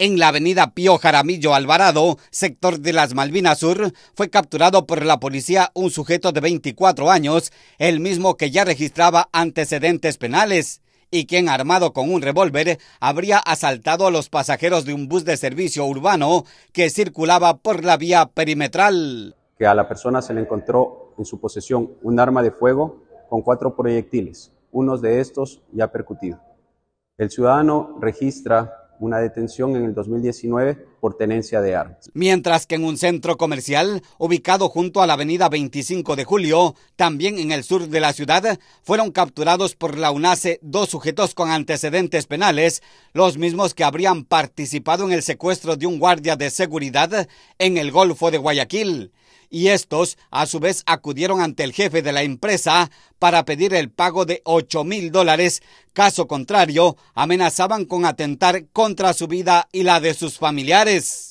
en la avenida Pío Jaramillo Alvarado, sector de las Malvinas Sur, fue capturado por la policía un sujeto de 24 años, el mismo que ya registraba antecedentes penales y quien armado con un revólver habría asaltado a los pasajeros de un bus de servicio urbano que circulaba por la vía perimetral. Que a la persona se le encontró en su posesión un arma de fuego con cuatro proyectiles, unos de estos ya percutido. El ciudadano registra una detención en el 2019 por tenencia de armas. Mientras que en un centro comercial ubicado junto a la avenida 25 de Julio, también en el sur de la ciudad, fueron capturados por la UNACE dos sujetos con antecedentes penales, los mismos que habrían participado en el secuestro de un guardia de seguridad en el Golfo de Guayaquil y estos a su vez acudieron ante el jefe de la empresa para pedir el pago de ocho mil dólares. Caso contrario, amenazaban con atentar contra su vida y la de sus familiares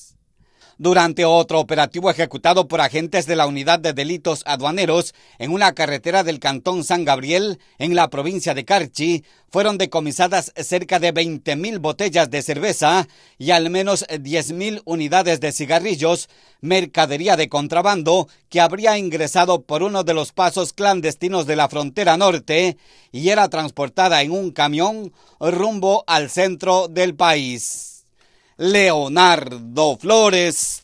durante otro operativo ejecutado por agentes de la Unidad de Delitos Aduaneros en una carretera del Cantón San Gabriel, en la provincia de Carchi, fueron decomisadas cerca de 20.000 botellas de cerveza y al menos 10.000 unidades de cigarrillos, mercadería de contrabando que habría ingresado por uno de los pasos clandestinos de la frontera norte y era transportada en un camión rumbo al centro del país. Leonardo Flores